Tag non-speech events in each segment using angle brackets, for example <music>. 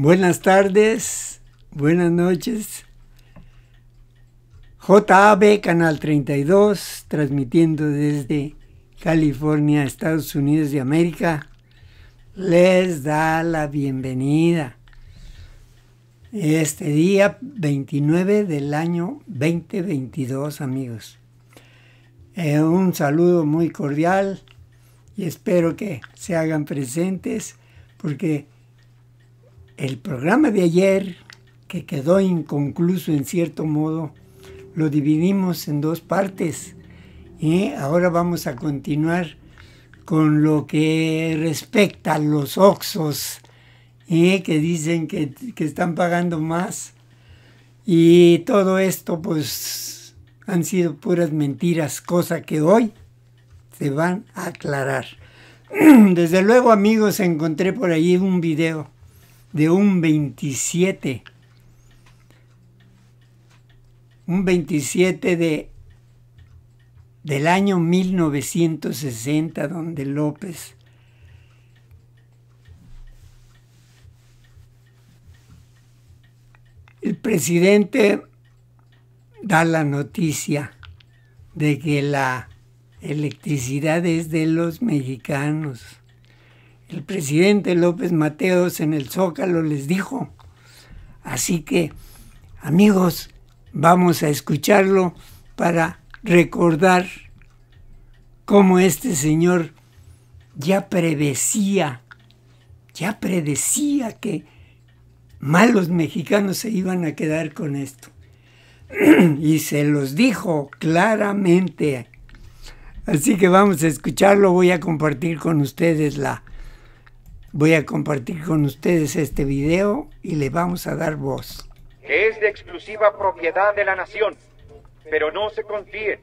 Buenas tardes, buenas noches. JAB Canal 32, transmitiendo desde California, Estados Unidos de América, les da la bienvenida. Este día 29 del año 2022, amigos. Eh, un saludo muy cordial y espero que se hagan presentes porque el programa de ayer, que quedó inconcluso en cierto modo, lo dividimos en dos partes. Y ahora vamos a continuar con lo que respecta a los oxos, que dicen que, que, están pagando más. Y todo esto, pues, han sido puras mentiras, cosa que hoy se van a aclarar. <clears throat> Desde luego, amigos, encontré por ahí un video de un 27. Un 27 de, del año 1960, donde López el presidente da la noticia de que la electricidad es de los mexicanos el presidente López Mateos en el Zócalo les dijo. Así que, amigos, vamos a escucharlo para recordar cómo este señor ya predecía, ya predecía que malos mexicanos se iban a quedar con esto. <clears throat> y se los dijo claramente. Así que vamos a escucharlo, voy a compartir con ustedes la Voy a compartir con ustedes este video y le vamos a dar voz. Es de exclusiva propiedad de la nación, pero no se confíen,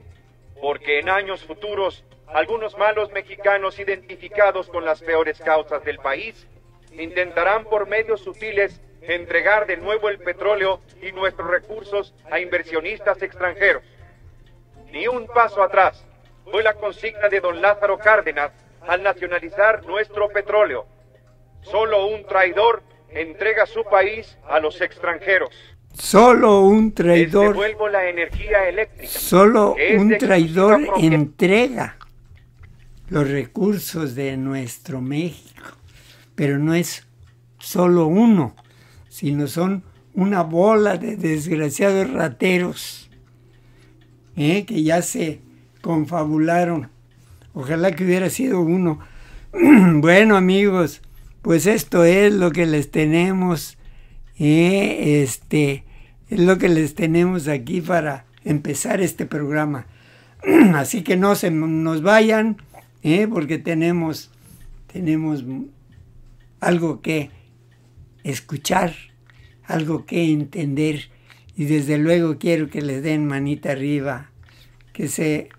porque en años futuros algunos malos mexicanos identificados con las peores causas del país intentarán por medios sutiles entregar de nuevo el petróleo y nuestros recursos a inversionistas extranjeros. Ni un paso atrás fue la consigna de don Lázaro Cárdenas al nacionalizar nuestro petróleo. Solo un traidor entrega su país a los extranjeros. Solo un traidor. Devuelvo la energía eléctrica. Solo un traidor entrega los recursos de nuestro México. Pero no es solo uno, sino son una bola de desgraciados rateros ¿eh? que ya se confabularon. Ojalá que hubiera sido uno. <clears throat> bueno amigos, pues esto es lo que les tenemos, ¿eh? este, es lo que les tenemos aquí para empezar este programa. <clears throat> Así que no se nos vayan, ¿eh? porque tenemos, tenemos algo que escuchar, algo que entender. Y desde luego quiero que les den manita arriba, que se,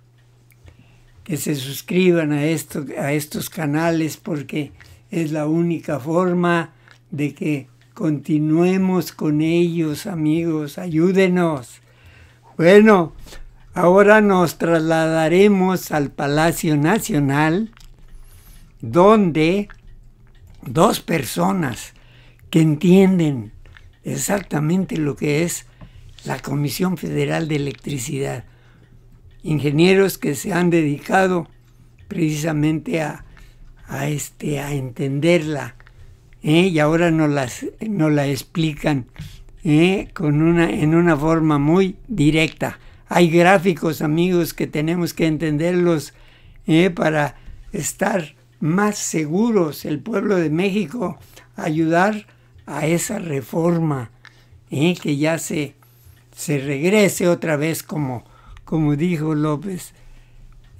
que se suscriban a, a estos canales, porque es la única forma de que continuemos con ellos, amigos, ayúdenos. Bueno, ahora nos trasladaremos al Palacio Nacional, donde dos personas que entienden exactamente lo que es la Comisión Federal de Electricidad, ingenieros que se han dedicado precisamente a a, este, a entenderla. ¿eh? Y ahora nos, la explican ¿eh? Con una, en una forma muy directa. Hay gráficos, amigos, que tenemos que entenderlos ¿eh? para estar más seguros, el pueblo de México, ayudar a esa reforma, que ya se, se regrese otra vez como, como dijo López,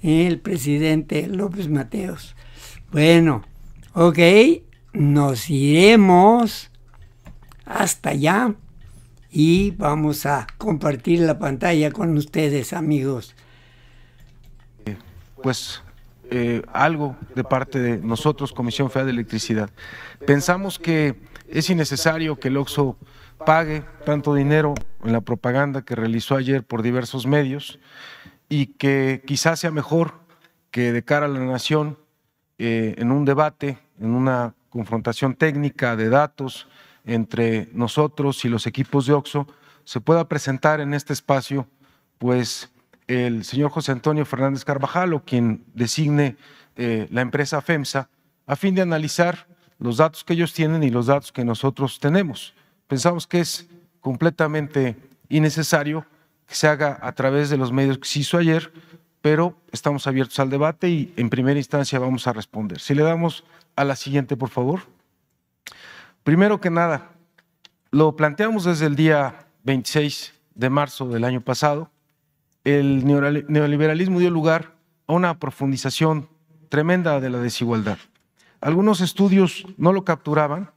el presidente López Mateos. Bueno, ok, nos iremos hasta allá y vamos a compartir la pantalla con ustedes, amigos. Eh, pues eh, algo de parte de nosotros, Comisión Federal de Electricidad. Pensamos que es innecesario que el OXO pague tanto dinero en la propaganda que realizó ayer por diversos medios y que quizás sea mejor que de cara a la nación eh, en un debate, en una confrontación técnica de datos entre nosotros y los equipos de OXO, se pueda presentar en este espacio pues el señor José Antonio Fernández Carvajal o quien designe eh, la empresa FEMSA a fin de analizar los datos que ellos tienen y los datos que nosotros tenemos. Pensamos que es completamente innecesario que se haga a través de los medios que se hizo ayer, pero estamos abiertos al debate y en primera instancia vamos a responder. Si le damos a la siguiente, por favor. Primero que nada, lo planteamos desde el día 26 de marzo del año pasado. El neoliberalismo dio lugar a una profundización tremenda de la desigualdad. Algunos estudios no lo capturaban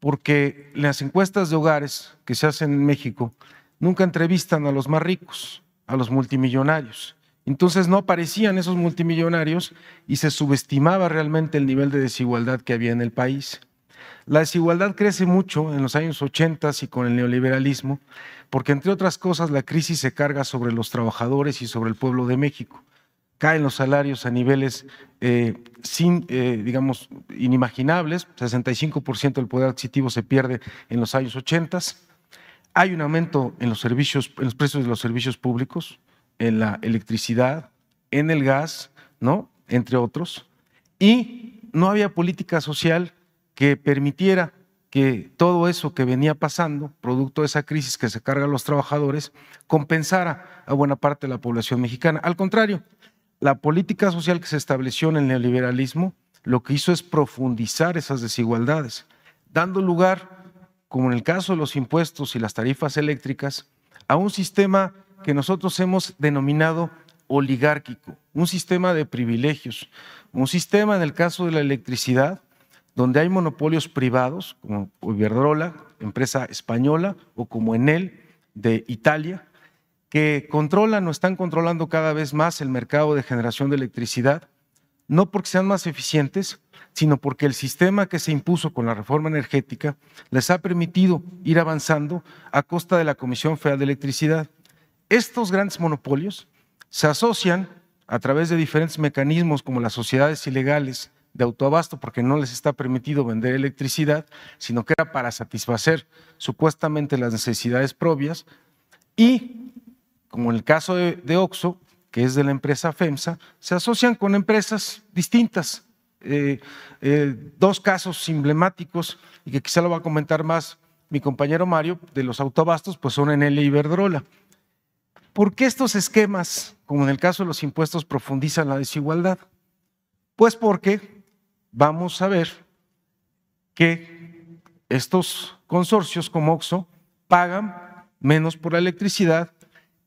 porque las encuestas de hogares que se hacen en México nunca entrevistan a los más ricos, a los multimillonarios. Entonces no aparecían esos multimillonarios y se subestimaba realmente el nivel de desigualdad que había en el país. La desigualdad crece mucho en los años 80 y con el neoliberalismo, porque entre otras cosas la crisis se carga sobre los trabajadores y sobre el pueblo de México. Caen los salarios a niveles eh, sin, eh, digamos, inimaginables, 65% del poder adquisitivo se pierde en los años 80. Hay un aumento en los, servicios, en los precios de los servicios públicos, en la electricidad, en el gas, ¿no? Entre otros. Y no había política social que permitiera que todo eso que venía pasando, producto de esa crisis que se carga a los trabajadores, compensara a buena parte de la población mexicana. Al contrario, la política social que se estableció en el neoliberalismo lo que hizo es profundizar esas desigualdades, dando lugar, como en el caso de los impuestos y las tarifas eléctricas, a un sistema que nosotros hemos denominado oligárquico, un sistema de privilegios, un sistema en el caso de la electricidad, donde hay monopolios privados, como Iberdrola, empresa española, o como Enel de Italia, que controlan o están controlando cada vez más el mercado de generación de electricidad, no porque sean más eficientes, sino porque el sistema que se impuso con la reforma energética les ha permitido ir avanzando a costa de la Comisión Federal de Electricidad. Estos grandes monopolios se asocian a través de diferentes mecanismos como las sociedades ilegales de autoabasto porque no les está permitido vender electricidad, sino que era para satisfacer supuestamente las necesidades propias y, como en el caso de, OXO, que es de la empresa FEMSA, se asocian con empresas distintas. Eh, eh, dos casos emblemáticos y que quizá lo va a comentar más mi compañero Mario, de los autoabastos, pues son en el Iberdrola. ¿Por qué estos esquemas, como en el caso de los impuestos, profundizan la desigualdad? Pues porque vamos a ver que estos consorcios como OXO pagan menos por la electricidad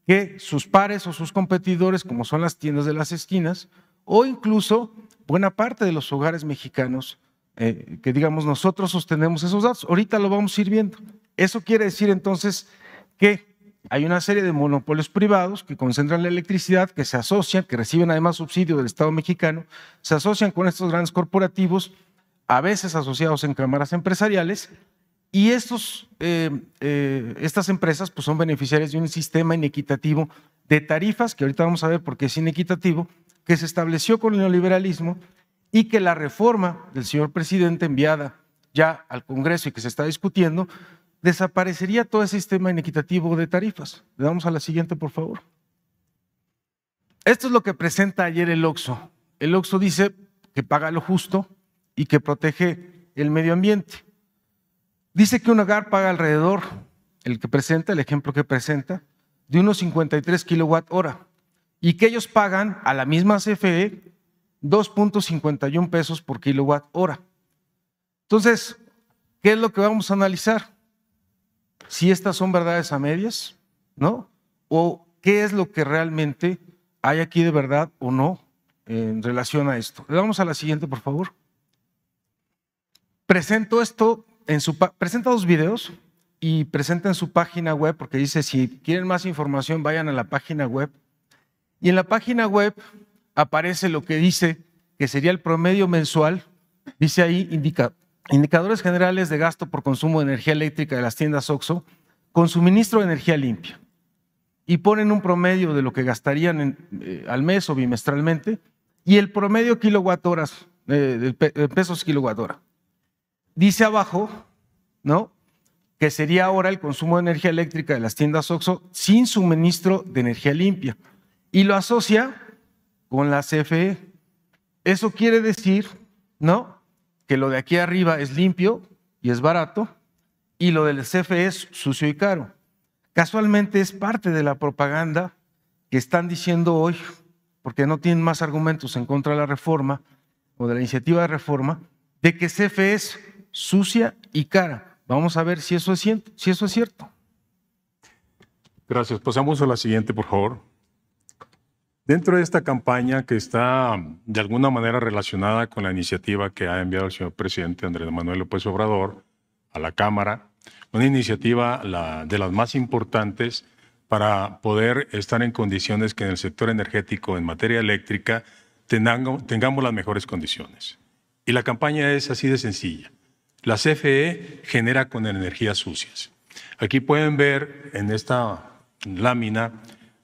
que sus pares o sus competidores, como son las tiendas de las esquinas, o incluso buena parte de los hogares mexicanos, eh, que digamos nosotros sostenemos esos datos. Ahorita lo vamos a ir viendo. Eso quiere decir entonces que hay una serie de monopolios privados que concentran la electricidad, que se asocian, que reciben además subsidio del Estado mexicano, se asocian con estos grandes corporativos, a veces asociados en cámaras empresariales, y estos, eh, eh, estas empresas pues, son beneficiarias de un sistema inequitativo de tarifas, que ahorita vamos a ver por qué es inequitativo, que se estableció con el neoliberalismo y que la reforma del señor presidente enviada ya al Congreso y que se está discutiendo, desaparecería todo ese sistema inequitativo de tarifas. Le damos a la siguiente, por favor. Esto es lo que presenta ayer el OXO. El OXO dice que paga lo justo y que protege el medio ambiente. Dice que un hogar paga alrededor, el que presenta, el ejemplo que presenta, de unos 53 kilowatt hora y que ellos pagan a la misma CFE 2.51 pesos por kilowatt hora. Entonces, ¿qué es lo que vamos a analizar? si estas son verdades a medias, ¿no? O qué es lo que realmente hay aquí de verdad o no en relación a esto. Le vamos a la siguiente, por favor. Presento esto en su presenta dos videos y presenta en su página web porque dice si quieren más información vayan a la página web. Y en la página web aparece lo que dice que sería el promedio mensual, dice ahí indica Indicadores generales de gasto por consumo de energía eléctrica de las tiendas OXO con suministro de energía limpia y ponen un promedio de lo que gastarían eh, al mes o bimestralmente y el promedio kilowatt horas, eh, eh, pesos kilowatt hora. Dice abajo, ¿no? Que sería ahora el consumo de energía eléctrica de las tiendas OXO sin suministro de energía limpia y lo asocia con la CFE. Eso quiere decir, ¿no? que lo de aquí arriba es limpio y es barato, y lo del CFE es sucio y caro. Casualmente es parte de la propaganda que están diciendo hoy, porque no tienen más argumentos en contra de la reforma o de la iniciativa de reforma, de que CFE es sucia y cara. Vamos a ver si eso es cierto. Gracias. Pasamos a la siguiente, por favor. Dentro de esta campaña que está de alguna manera relacionada con la iniciativa que ha enviado el señor presidente Andrés Manuel López Obrador a la Cámara, una iniciativa la, de las más importantes para poder estar en condiciones que en el sector energético, en materia eléctrica, tengamos, tengamos las mejores condiciones. Y la campaña es así de sencilla. La CFE genera con energías sucias. Aquí pueden ver en esta lámina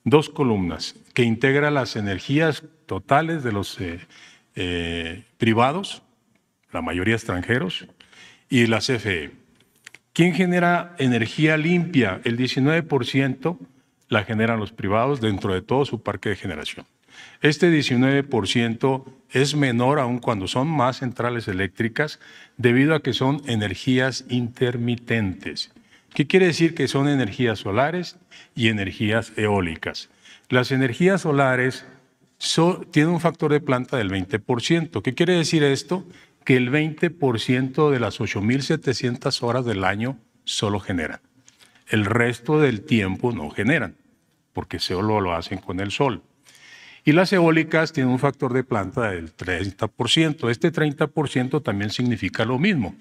dos columnas que integra las energías totales de los eh, eh, privados, la mayoría extranjeros, y las CFE. ¿Quién genera energía limpia? El 19% la generan los privados dentro de todo su parque de generación. Este 19% es menor aún cuando son más centrales eléctricas debido a que son energías intermitentes. ¿Qué quiere decir que son energías solares y energías eólicas? Las energías solares tienen un factor de planta del 20%. ¿Qué quiere decir esto? Que el 20% de las 8.700 horas del año solo generan. El resto del tiempo no generan, porque solo lo hacen con el sol. Y las eólicas tienen un factor de planta del 30%. Este 30% también significa lo mismo.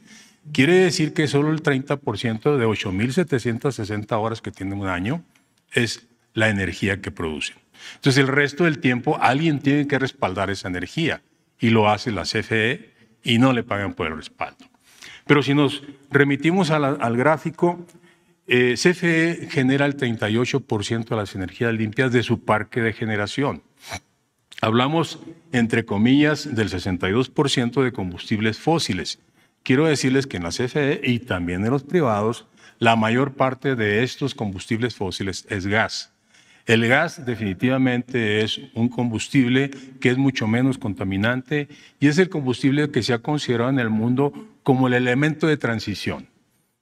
Quiere decir que solo el 30% de 8.760 horas que tiene un año es la energía que producen. Entonces el resto del tiempo alguien tiene que respaldar esa energía y lo hace la CFE y no le pagan por el respaldo. Pero si nos remitimos al gráfico, eh, CFE genera el 38% de las energías limpias de su parque de generación. Hablamos, entre comillas, del 62% de combustibles fósiles. Quiero decirles que en la CFE y también en los privados, la mayor parte de estos combustibles fósiles es gas. El gas definitivamente es un combustible que es mucho menos contaminante y es el combustible que se ha considerado en el mundo como el elemento de transición.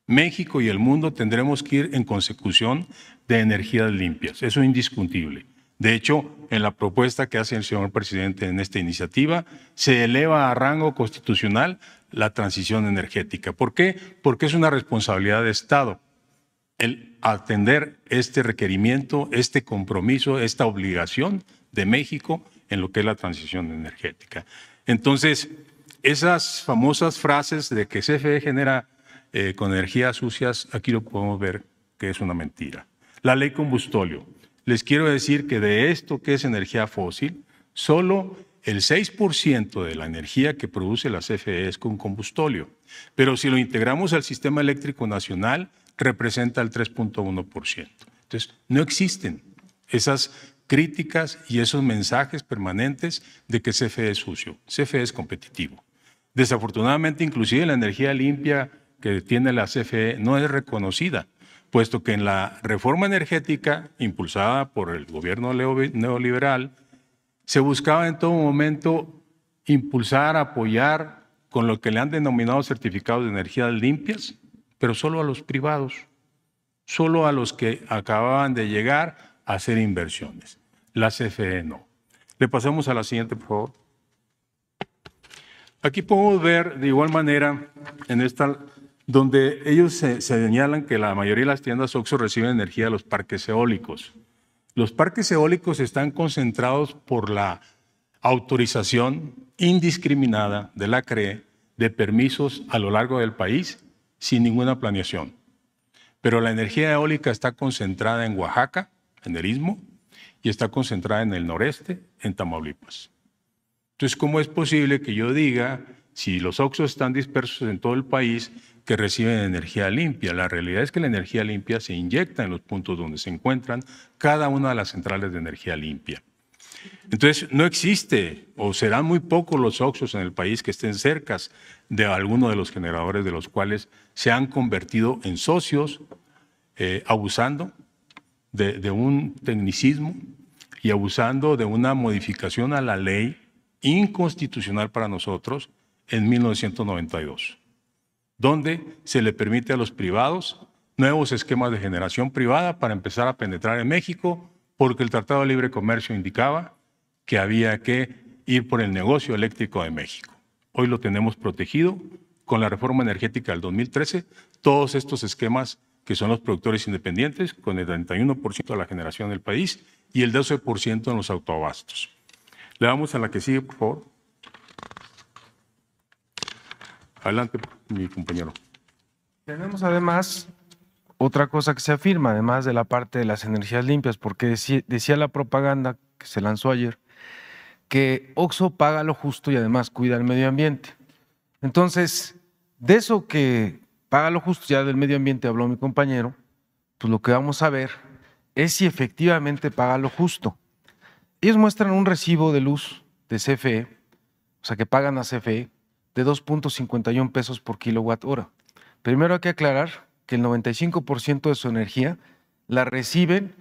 México y el mundo tendremos que ir en consecución de energías limpias, eso es indiscutible. De hecho, en la propuesta que hace el señor presidente en esta iniciativa, se eleva a rango constitucional la transición energética. ¿Por qué? Porque es una responsabilidad de Estado el atender este requerimiento, este compromiso, esta obligación de México en lo que es la transición energética. Entonces, esas famosas frases de que CFE genera eh, con energías sucias, aquí lo podemos ver que es una mentira. La ley combustóleo. Les quiero decir que de esto que es energía fósil, solo el 6% de la energía que produce la CFE es con combustóleo. Pero si lo integramos al sistema eléctrico nacional, representa el 3.1%. Entonces, no existen esas críticas y esos mensajes permanentes de que CFE es sucio, CFE es competitivo. Desafortunadamente, inclusive la energía limpia que tiene la CFE no es reconocida, puesto que en la reforma energética impulsada por el gobierno neoliberal, se buscaba en todo momento impulsar, apoyar con lo que le han denominado certificados de energías limpias, pero solo a los privados, solo a los que acababan de llegar a hacer inversiones. La CFE no. Le pasamos a la siguiente, por favor. Aquí podemos ver de igual manera en esta donde ellos señalan que la mayoría de las tiendas OXXO reciben energía de los parques eólicos. Los parques eólicos están concentrados por la autorización indiscriminada de la CRE de permisos a lo largo del país sin ninguna planeación. Pero la energía eólica está concentrada en Oaxaca, en el istmo, y está concentrada en el noreste, en Tamaulipas. Entonces, ¿cómo es posible que yo diga, si los oxos están dispersos en todo el país, que reciben energía limpia? La realidad es que la energía limpia se inyecta en los puntos donde se encuentran cada una de las centrales de energía limpia. Entonces, no existe o serán muy pocos los socios en el país que estén cerca de alguno de los generadores de los cuales se han convertido en socios, eh, abusando de un tecnicismo y abusando de una modificación a la ley inconstitucional para nosotros en 1992, donde se le permite a los privados nuevos esquemas de generación privada para empezar a penetrar en México porque el Tratado de Libre Comercio indicaba que había que ir por el negocio eléctrico de México. Hoy lo tenemos protegido con la reforma energética del 2013, todos estos esquemas que son los productores independientes, con el 31% de la generación del país y el 12% en los autoabastos. Le damos a la que sigue, por favor. Adelante, mi compañero. Tenemos además otra cosa que se afirma, además de la parte de las energías limpias, porque decía, la propaganda que se lanzó ayer, que Oxo paga lo justo y además cuida el medio ambiente. Entonces, de eso que paga lo justo, ya del medio ambiente habló mi compañero, pues lo que vamos a ver es si efectivamente paga lo justo. Ellos muestran un recibo de luz de CFE, o sea que pagan a CFE, de 2.51 pesos por kilowatt hora. Primero hay que aclarar que el 95% de su energía la reciben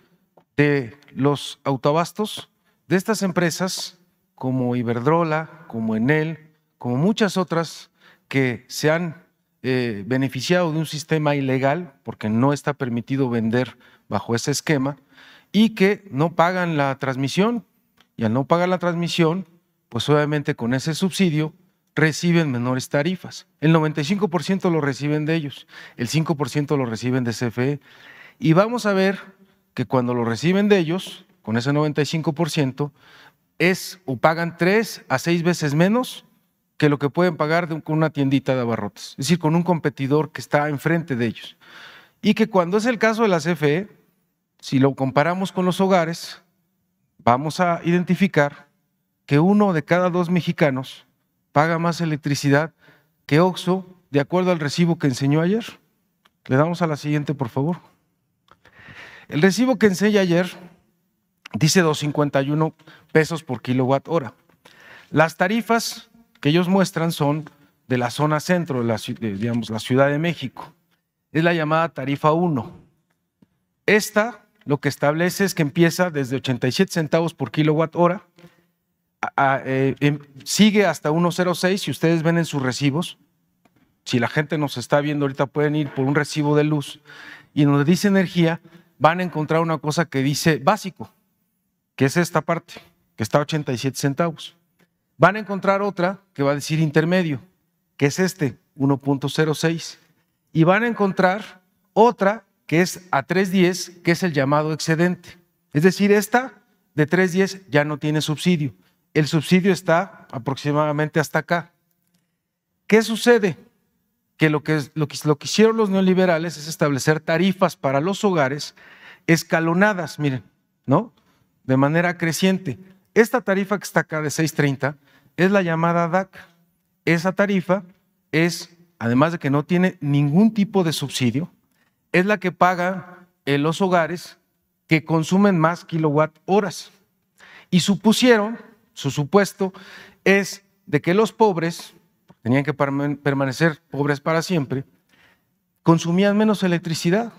de los autoabastos de estas empresas como Iberdrola, como Enel, como muchas otras que se han eh, beneficiado de un sistema ilegal, porque no está permitido vender bajo ese esquema, y que no pagan la transmisión. Y al no pagar la transmisión, pues obviamente con ese subsidio reciben menores tarifas. El 95% lo reciben de ellos, el 5% lo reciben de CFE. Y vamos a ver que cuando lo reciben de ellos, con ese 95%, es o pagan tres a seis veces menos que lo que pueden pagar con una tiendita de abarrotes, es decir, con un competidor que está enfrente de ellos. Y que cuando es el caso de la CFE, si lo comparamos con los hogares, vamos a identificar que uno de cada dos mexicanos paga más electricidad que Oxo, de acuerdo al recibo que enseñó ayer. Le damos a la siguiente, por favor. El recibo que enseñé ayer dice 251 pesos por kilowatt hora. Las tarifas que ellos muestran son de la zona centro, la, digamos, la Ciudad de México. Es la llamada tarifa 1. Esta lo que establece es que empieza desde 87 centavos por kilowatt hora eh, em, sigue hasta 106, si ustedes ven en sus recibos, si la gente nos está viendo ahorita pueden ir por un recibo de luz y donde dice energía van a encontrar una cosa que dice básico, que es esta parte, que está a 87 centavos. Van a encontrar otra que va a decir intermedio, que es este, 1.06. Y van a encontrar otra que es a 3.10, que es el llamado excedente. Es decir, esta de 3.10 ya no tiene subsidio el subsidio está aproximadamente hasta acá. ¿Qué sucede? Que lo que, lo que, lo hicieron los neoliberales es establecer tarifas para los hogares escalonadas, miren, ¿no? De manera creciente. Esta tarifa que está acá de 6.30 es la llamada DAC. Esa tarifa es, además de que no tiene ningún tipo de subsidio, es la que pagan los hogares que consumen más kilowatt horas. Y supusieron su supuesto es de que los pobres, tenían que permanecer pobres para siempre, consumían menos electricidad.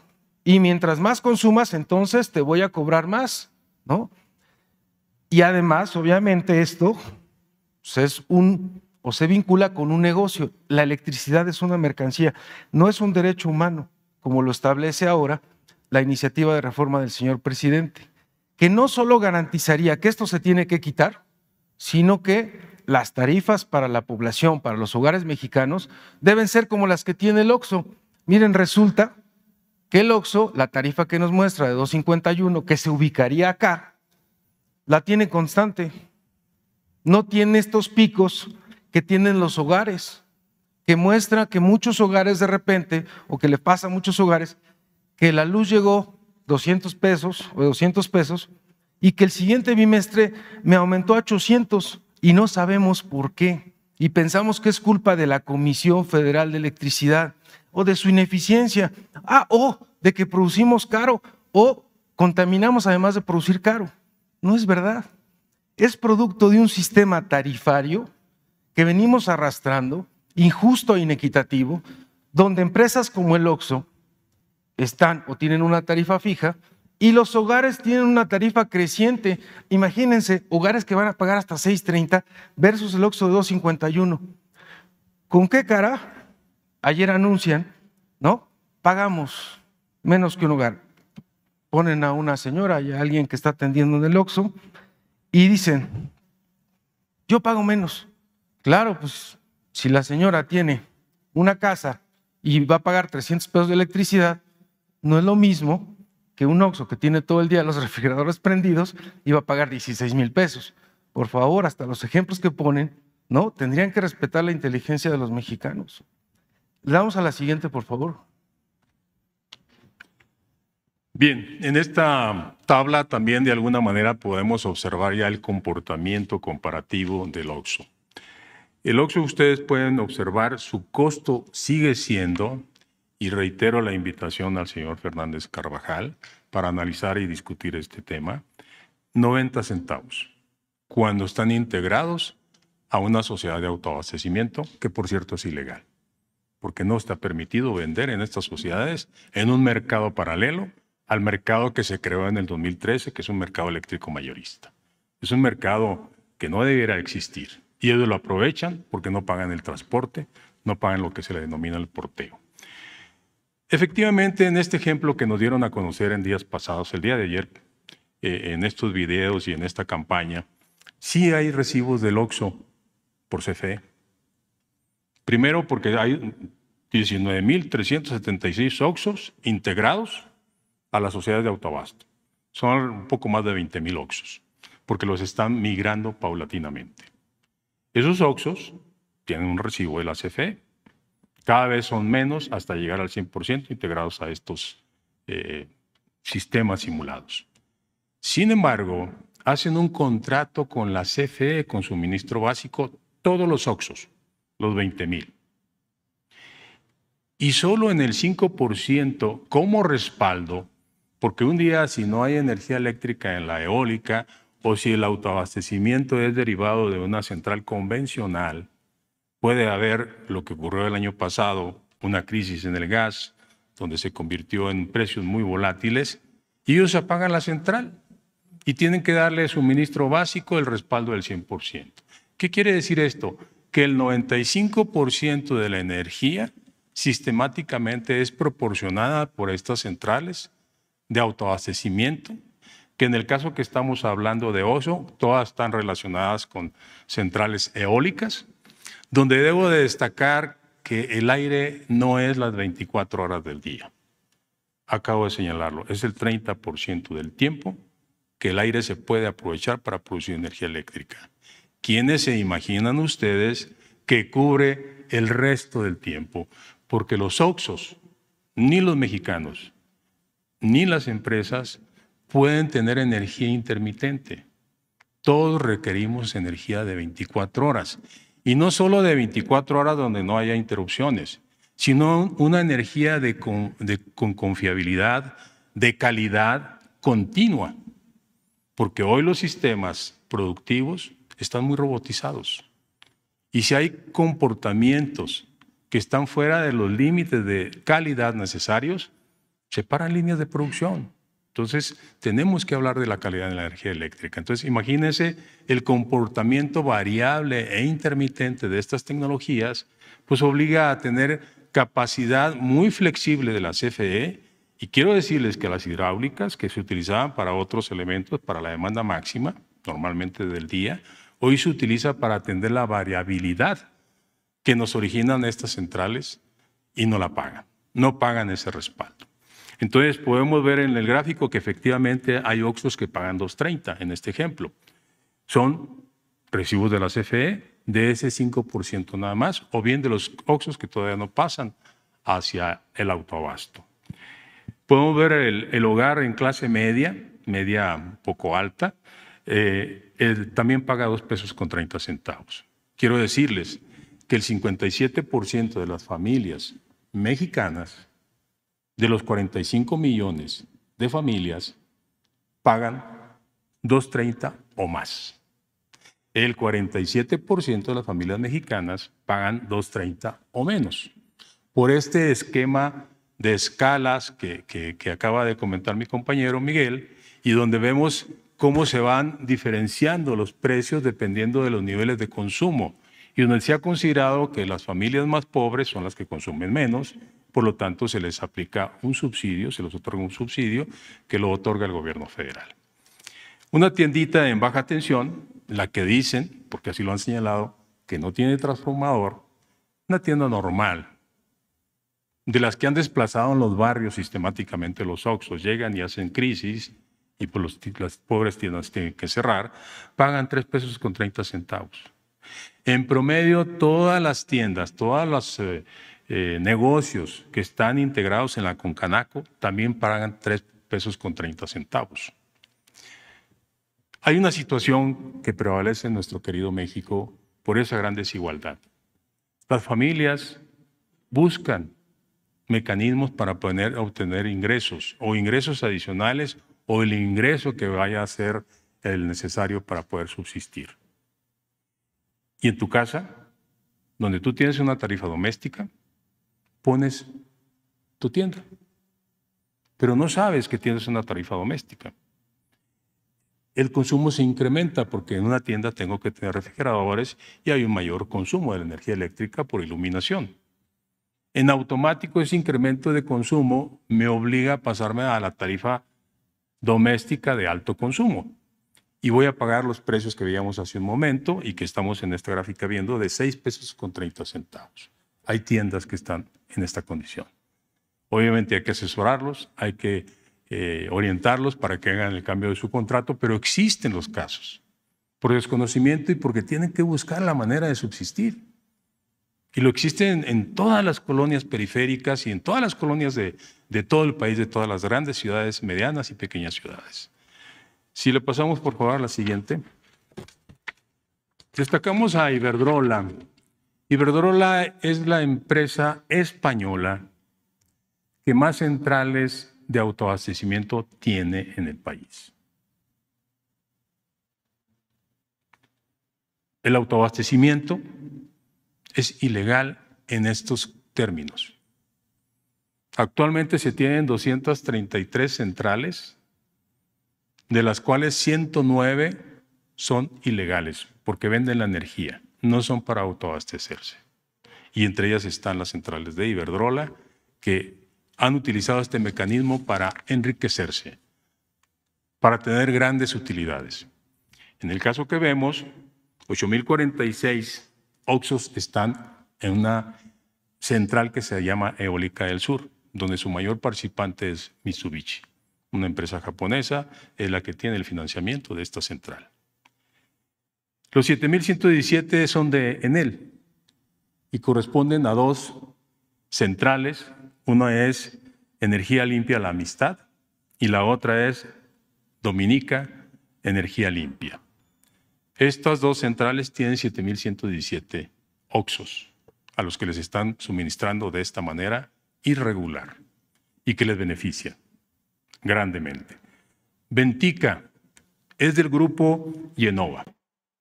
Y mientras más consumas, entonces te voy a cobrar más, ¿no? Y además, obviamente, esto pues, es un o se vincula con un negocio. La electricidad es una mercancía, no es un derecho humano, como lo establece ahora la iniciativa de reforma del señor presidente, que no solo garantizaría que esto se tiene que quitar, sino que las tarifas para la población, para los hogares mexicanos, deben ser como las que tiene el OXO. Miren, resulta que el OXO, la tarifa que nos muestra de 251, que se ubicaría acá, la tiene constante. No tiene estos picos que tienen los hogares, que muestra que muchos hogares de repente, o que le pasa a muchos hogares, que la luz llegó 200 pesos o 200 pesos, y que el siguiente bimestre me aumentó a 800 y no sabemos por qué. Y pensamos que es culpa de la Comisión Federal de Electricidad o de su ineficiencia, ah, o de que producimos caro o contaminamos además de producir caro. No es verdad. Es producto de un sistema tarifario que venimos arrastrando, injusto e inequitativo, donde empresas como el OXO están o tienen una tarifa fija, y los hogares tienen una tarifa creciente. Imagínense, hogares que van a pagar hasta 6.30 versus el Oxo de 2.51. ¿Con qué cara? Ayer anuncian, ¿no? Pagamos menos que un hogar. Ponen a una señora y a alguien que está atendiendo en el Oxxo y dicen, yo pago menos. Claro, pues si la señora tiene una casa y va a pagar 300 pesos de electricidad, no es lo mismo que un Oxxo que tiene todo el día los <laughs> refrigeradores prendidos iba a pagar 16 mil pesos. Por favor, hasta los ejemplos que ponen, ¿no? Tendrían que respetar la inteligencia de los mexicanos. Le damos a la siguiente, por favor. Bien, en esta tabla también de alguna manera podemos observar ya el comportamiento comparativo del OXO. El OXO ustedes pueden observar, su costo sigue siendo y reitero la invitación al señor Fernández Carvajal para analizar y discutir este tema, 90 centavos cuando están integrados a una sociedad de autoabastecimiento, que por cierto es ilegal, porque no está permitido vender en estas sociedades en un mercado paralelo al mercado que se creó en el 2013, que es un mercado eléctrico mayorista. Es un mercado que no debiera existir y ellos lo aprovechan porque no pagan el transporte, no pagan lo que se le denomina el porteo. Efectivamente, en este ejemplo que nos dieron a conocer en días pasados, el día de ayer, eh, en estos videos y en esta campaña, sí hay recibos del OXO por CFE. Primero porque hay 19.376 OXOs integrados a las sociedades de autoabasto. Son un poco más de 20.000 OXOs, porque los están migrando paulatinamente. Esos OXOs tienen un recibo de la CFE, cada vez son menos hasta llegar al 100% integrados a estos eh, sistemas simulados. Sin embargo, hacen un contrato con la CFE, con suministro básico, todos los OXOs, los 20.000. mil. Y solo en el 5% como respaldo, porque un día si no hay energía eléctrica en la eólica o si el autoabastecimiento es derivado de una central convencional, Puede haber lo que ocurrió el año pasado, una crisis en el gas, donde se convirtió en precios muy volátiles, y ellos apagan la central y tienen que darle suministro básico el respaldo del 100%. ¿Qué quiere decir esto? Que el 95% de la energía sistemáticamente es proporcionada por estas centrales de autoabastecimiento, que en el caso que estamos hablando de Oso, todas están relacionadas con centrales eólicas, donde debo de destacar que el aire no es las 24 horas del día. Acabo de señalarlo, es el 30% del tiempo que el aire se puede aprovechar para producir energía eléctrica. ¿Quiénes se imaginan ustedes que cubre el resto del tiempo? Porque los oxos, ni los mexicanos, ni las empresas pueden tener energía intermitente. Todos requerimos energía de 24 horas y no solo de 24 horas donde no haya interrupciones, sino una energía de, con confiabilidad, de calidad continua. Porque hoy los sistemas productivos están muy robotizados. Y si hay comportamientos que están fuera de los límites de calidad necesarios, se paran líneas de producción. Entonces, tenemos que hablar de la calidad de la energía eléctrica. Entonces, imagínense el comportamiento variable e intermitente de estas tecnologías, pues obliga a tener capacidad muy flexible de la CFE. Y quiero decirles que las hidráulicas que se utilizaban para otros elementos, para la demanda máxima, normalmente del día, hoy se utiliza para atender la variabilidad que nos originan estas centrales y no la pagan. No pagan ese respaldo. Entonces podemos ver en el gráfico que efectivamente hay Oxos que pagan 2.30 en este ejemplo. Son recibos de la CFE de ese 5% nada más, o bien de los Oxos que todavía no pasan hacia el autoabasto. Podemos ver el, hogar en clase media, media poco alta, eh, también paga 2 pesos con 30 centavos. Quiero decirles que el 57% de las familias mexicanas de los 45 millones de familias pagan 2.30 o más. El 47% de las familias mexicanas pagan 2.30 o menos. Por este esquema de escalas que, que, acaba de comentar mi compañero Miguel, y donde vemos cómo se van diferenciando los precios dependiendo de los niveles de consumo, y donde se ha considerado que las familias más pobres son las que consumen menos, por lo tanto, se les aplica un subsidio, se les otorga un subsidio que lo otorga el gobierno federal. Una tiendita en baja tensión, la que dicen, porque así lo han señalado, que no tiene transformador, una tienda normal, de las que han desplazado en los barrios sistemáticamente los Oxos, llegan y hacen crisis y por pues los, las pobres tiendas tienen que cerrar, pagan 3 pesos con 30 centavos. En promedio, todas las tiendas, todas las eh, eh, negocios que están integrados en la Concanaco también pagan 3 pesos con 30 centavos. Hay una situación que prevalece en nuestro querido México por esa gran desigualdad. Las familias buscan mecanismos para poder obtener ingresos o ingresos adicionales o el ingreso que vaya a ser el necesario para poder subsistir. Y en tu casa, donde tú tienes una tarifa doméstica, pones tu tienda, pero no sabes que tienes una tarifa doméstica. El consumo se incrementa porque en una tienda tengo que tener refrigeradores y hay un mayor consumo de la energía eléctrica por iluminación. En automático ese incremento de consumo me obliga a pasarme a la tarifa doméstica de alto consumo. Y voy a pagar los precios que veíamos hace un momento y que estamos en esta gráfica viendo de 6 pesos con 30 centavos. Hay tiendas que están en esta condición. Obviamente hay que asesorarlos, hay que eh, orientarlos para que hagan el cambio de su contrato, pero existen los casos por desconocimiento y porque tienen que buscar la manera de subsistir. Y lo existen en, todas las colonias periféricas y en todas las colonias de, de todo el país, de todas las grandes ciudades, medianas y pequeñas ciudades. Si le pasamos por favor a la siguiente. Destacamos a Iberdrola Iberdrola es la empresa española que más centrales de autoabastecimiento tiene en el país. El autoabastecimiento es ilegal en estos términos. Actualmente se tienen 233 centrales, de las cuales 109 son ilegales porque venden la energía no son para autoabastecerse. Y entre ellas están las centrales de Iberdrola, que han utilizado este mecanismo para enriquecerse, para tener grandes utilidades. En el caso que vemos, 8.046 OXOs están en una central que se llama Eólica del Sur, donde su mayor participante es Mitsubishi, una empresa japonesa, es la que tiene el financiamiento de esta central. Los 7.117 son de Enel y corresponden a dos centrales. Una es Energía Limpia La Amistad y la otra es Dominica Energía Limpia. Estas dos centrales tienen 7.117 OXOs a los que les están suministrando de esta manera irregular y que les beneficia grandemente. Ventica es del grupo Yenova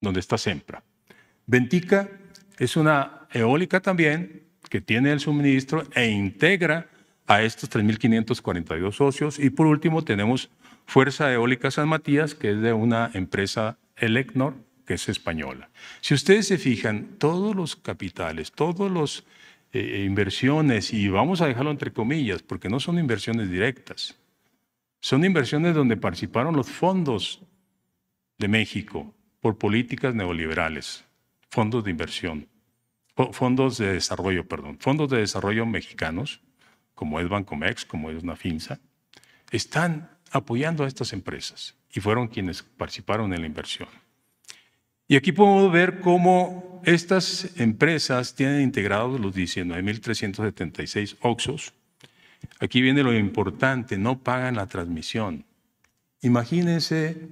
donde está Sempra. Ventica es una eólica también que tiene el suministro e integra a estos 3.542 socios. Y por último tenemos Fuerza Eólica San Matías, que es de una empresa Elecnor, que es española. Si ustedes se fijan, todos los capitales, todas las eh, eh, inversiones, y vamos a dejarlo entre comillas, porque no son inversiones directas, son inversiones donde participaron los fondos de México, por políticas neoliberales, fondos de inversión, fondos de desarrollo, perdón, fondos de desarrollo mexicanos, como es Bancomex, como es una Nafinsa, están apoyando a estas empresas y fueron quienes participaron en la inversión. Y aquí podemos ver cómo estas empresas tienen integrados los 19.376 OXOs. Aquí viene lo importante, no pagan la transmisión. Imagínense,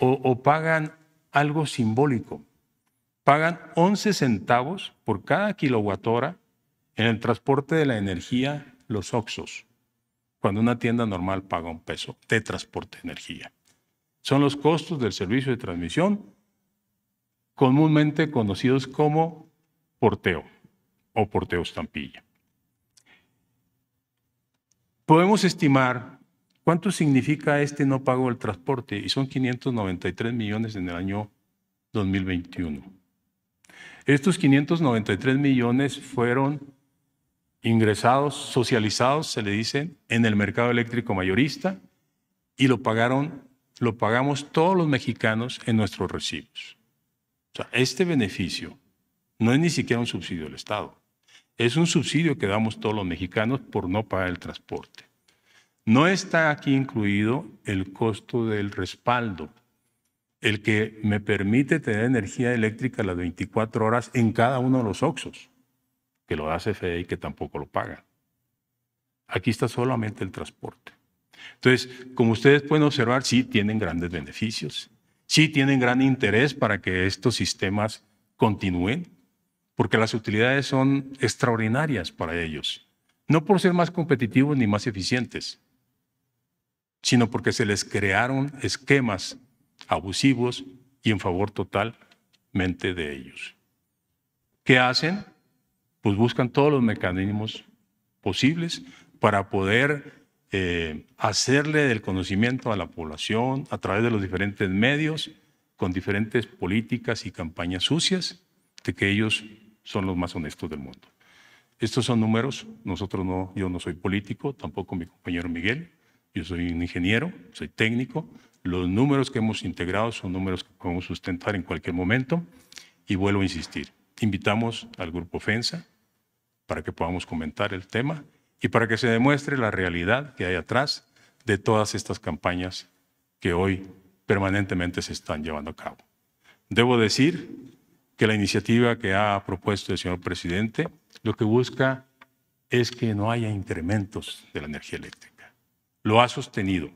o, o pagan algo simbólico. Pagan 11 centavos por cada kilowatt-hora en el transporte de la energía los Oxos, cuando una tienda normal paga un peso de transporte de energía. Son los costos del servicio de transmisión, comúnmente conocidos como porteo o porteo estampilla. Podemos estimar ¿Cuánto significa este no pago del transporte? Y son 593 millones en el año 2021. Estos 593 millones fueron ingresados, socializados, se le dice, en el mercado eléctrico mayorista y lo pagaron, lo pagamos todos los mexicanos en nuestros recibos. O sea, este beneficio no es ni siquiera un subsidio del Estado, es un subsidio que damos todos los mexicanos por no pagar el transporte. No está aquí incluido el costo del respaldo, el que me permite tener energía eléctrica las 24 horas en cada uno de los OXOs, que lo hace CFE y que tampoco lo paga. Aquí está solamente el transporte. Entonces, como ustedes pueden observar, sí tienen grandes beneficios, sí tienen gran interés para que estos sistemas continúen, porque las utilidades son extraordinarias para ellos, no por ser más competitivos ni más eficientes, sino porque se les crearon esquemas abusivos y en favor totalmente de ellos. ¿Qué hacen? Pues buscan todos los mecanismos posibles para poder eh, hacerle del conocimiento a la población a través de los diferentes medios, con diferentes políticas y campañas sucias, de que ellos son los más honestos del mundo. Estos son números, nosotros no, yo no soy político, tampoco mi compañero Miguel, yo soy un ingeniero, soy técnico. Los números que hemos integrado son números que podemos sustentar en cualquier momento. Y vuelvo a insistir, invitamos al grupo FENSA para que podamos comentar el tema y para que se demuestre la realidad que hay atrás de todas estas campañas que hoy permanentemente se están llevando a cabo. Debo decir que la iniciativa que ha propuesto el señor presidente lo que busca es que no haya incrementos de la energía eléctrica lo ha sostenido,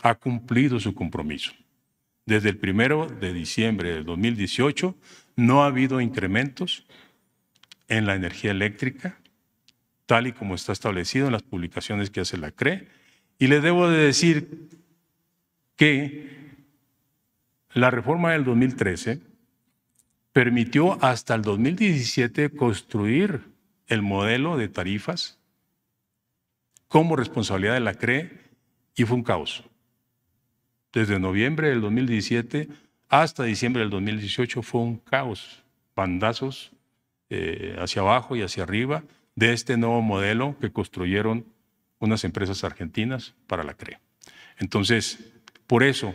ha cumplido su compromiso. Desde el primero de diciembre del 2018 no ha habido incrementos en la energía eléctrica, tal y como está establecido en las publicaciones que hace la CRE. Y le debo de decir que la reforma del 2013 permitió hasta el 2017 construir el modelo de tarifas como responsabilidad de la CRE y fue un caos. Desde noviembre del 2017 hasta diciembre del 2018 fue un caos, bandazos eh, hacia abajo y hacia arriba de este nuevo modelo que construyeron unas empresas argentinas para la CRE. Entonces, por eso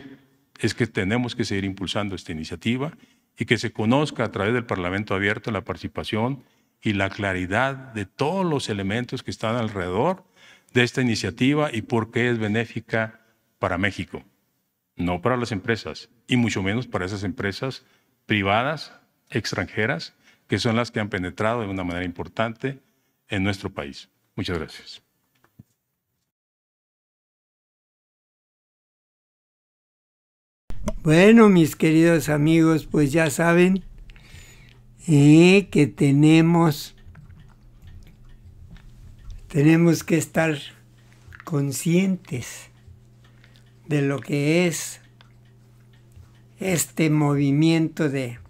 es que tenemos que seguir impulsando esta iniciativa y que se conozca a través del Parlamento abierto la participación y la claridad de todos los elementos que están alrededor de esta iniciativa y por qué es benéfica para México, no para las empresas y mucho menos para esas empresas privadas, extranjeras, que son las que han penetrado de una manera importante en nuestro país. Muchas gracias. Bueno, mis queridos amigos, pues ya saben eh, que tenemos tenemos que estar conscientes de lo que es este movimiento de,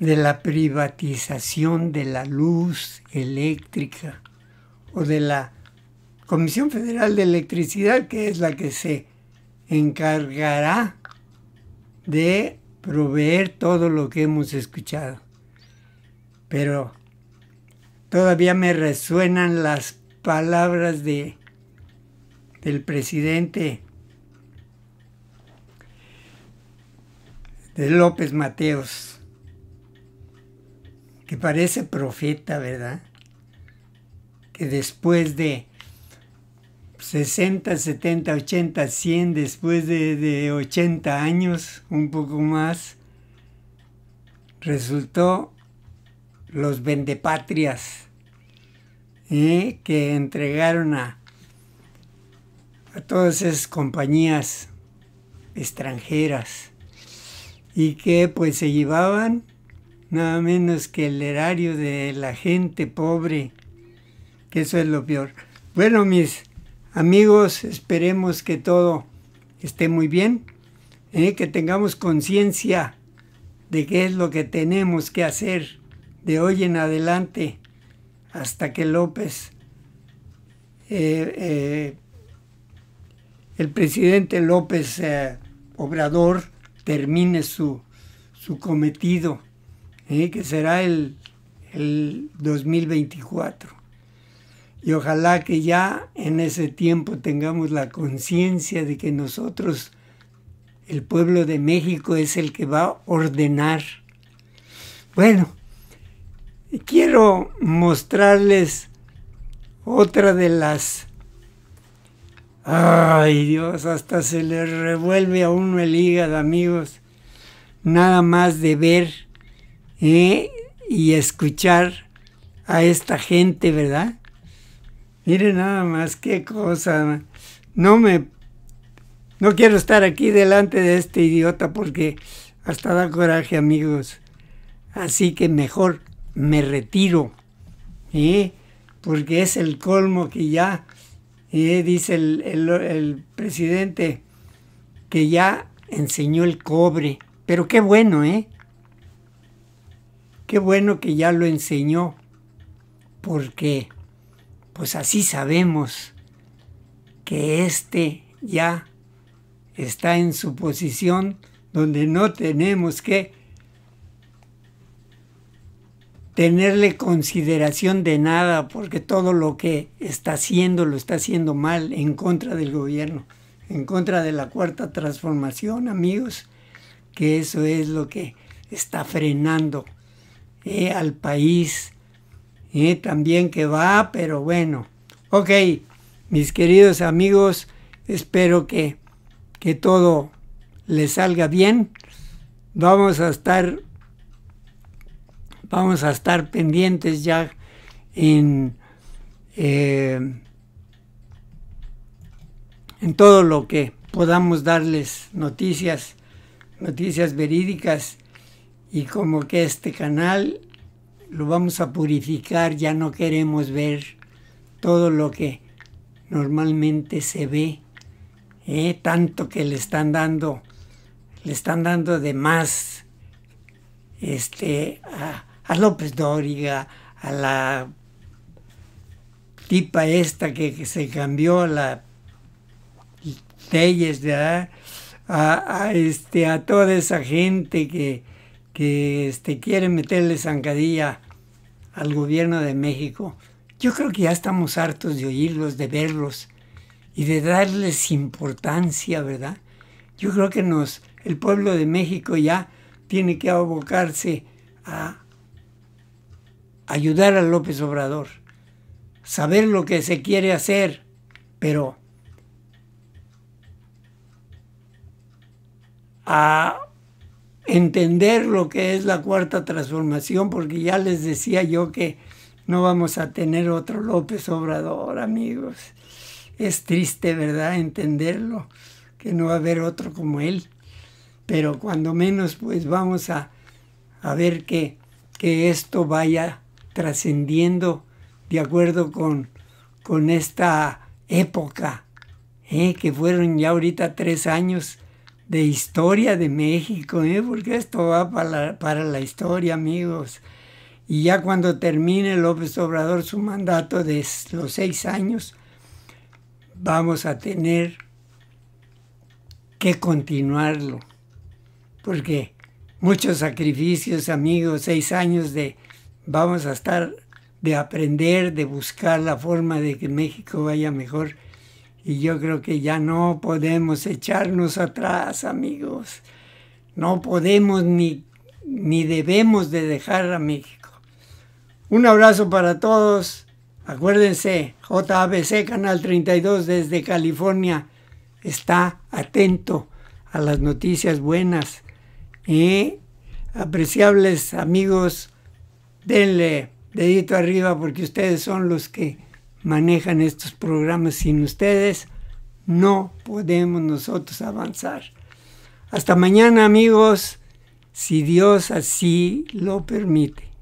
de la privatización de la luz eléctrica o de la Comisión Federal de Electricidad, que es la que se encargará de proveer todo lo que hemos escuchado. Pero Todavía me resuenan las palabras de, del presidente de López Mateos, que parece profeta, ¿verdad? Que después de 60, 70, 80, 100, después de, de, 80 años, un poco más, resultó los vendepatrias que entregaron a, a todas esas compañías extranjeras y que pues se llevaban nada menos que el erario de la gente pobre, que eso es lo peor. Bueno, mis amigos, esperemos que todo esté muy bien, eh, que tengamos conciencia de qué es lo que tenemos que hacer de hoy en adelante hasta que López, eh, eh, el presidente López eh, Obrador termine su, su cometido, que será el, el 2024. Y ojalá que ya en ese tiempo tengamos la conciencia de que nosotros, el pueblo de México, es el que va a ordenar. Bueno, Quiero mostrarles otra de las... Ay Dios, hasta se le revuelve a uno el hígado, amigos. Nada más de ver ¿eh? y escuchar a esta gente, ¿verdad? Miren nada más qué cosa. No me... No quiero estar aquí delante de este idiota porque hasta da coraje, amigos. Así que mejor me retiro, ¿eh? porque es el colmo que ya, dice el, el, presidente, que ya enseñó el cobre, pero qué bueno, ¿eh? Qué bueno que ya lo enseñó, porque pues así sabemos que este ya está en su posición donde no tenemos que tenerle consideración de nada, porque todo lo que está haciendo lo está haciendo mal en contra del gobierno, en contra de la cuarta transformación, amigos, que eso es lo que está frenando eh, al país, eh, también que va, pero bueno, ok, mis queridos amigos, espero que, que todo les salga bien. Vamos a estar vamos a estar pendientes ya en, eh, en todo lo que podamos darles noticias, noticias verídicas y como que este canal lo vamos a purificar, ya no queremos ver todo lo que normalmente se ve, eh, tanto que le están dando, le están dando de más este, a, a López Dóriga, a la tipa esta que, se cambió la leyes, A, a, este, a toda esa gente que, que este, quiere meterle zancadilla al gobierno de México. Yo creo que ya estamos hartos de oírlos, de verlos y de darles importancia, ¿verdad? Yo creo que nos, el pueblo de México ya tiene que abocarse a ayudar a López Obrador, saber lo que se quiere hacer, pero a entender lo que es la cuarta transformación, porque ya les decía yo que no vamos a tener otro López Obrador, amigos. Es triste, ¿verdad?, entenderlo, que no va a haber otro como él. Pero cuando menos, pues vamos a, a ver que, que esto vaya trascendiendo de acuerdo con, con esta época, ¿eh? que fueron ya ahorita tres años de historia de México, ¿eh? porque esto va para para la historia, amigos. Y ya cuando termine López Obrador su mandato de los seis años, vamos a tener que continuarlo, porque muchos sacrificios, amigos, seis años de, vamos a estar de aprender, de buscar la forma de que México vaya mejor. Y yo creo que ya no podemos echarnos atrás, amigos. No podemos ni, ni debemos de dejar a México. Un abrazo para todos. Acuérdense, JABC Canal 32 desde California está atento a las noticias buenas. Y Apreciables amigos, denle dedito arriba porque ustedes son los que manejan estos programas. Sin ustedes no podemos nosotros avanzar. Hasta mañana amigos, si Dios así lo permite.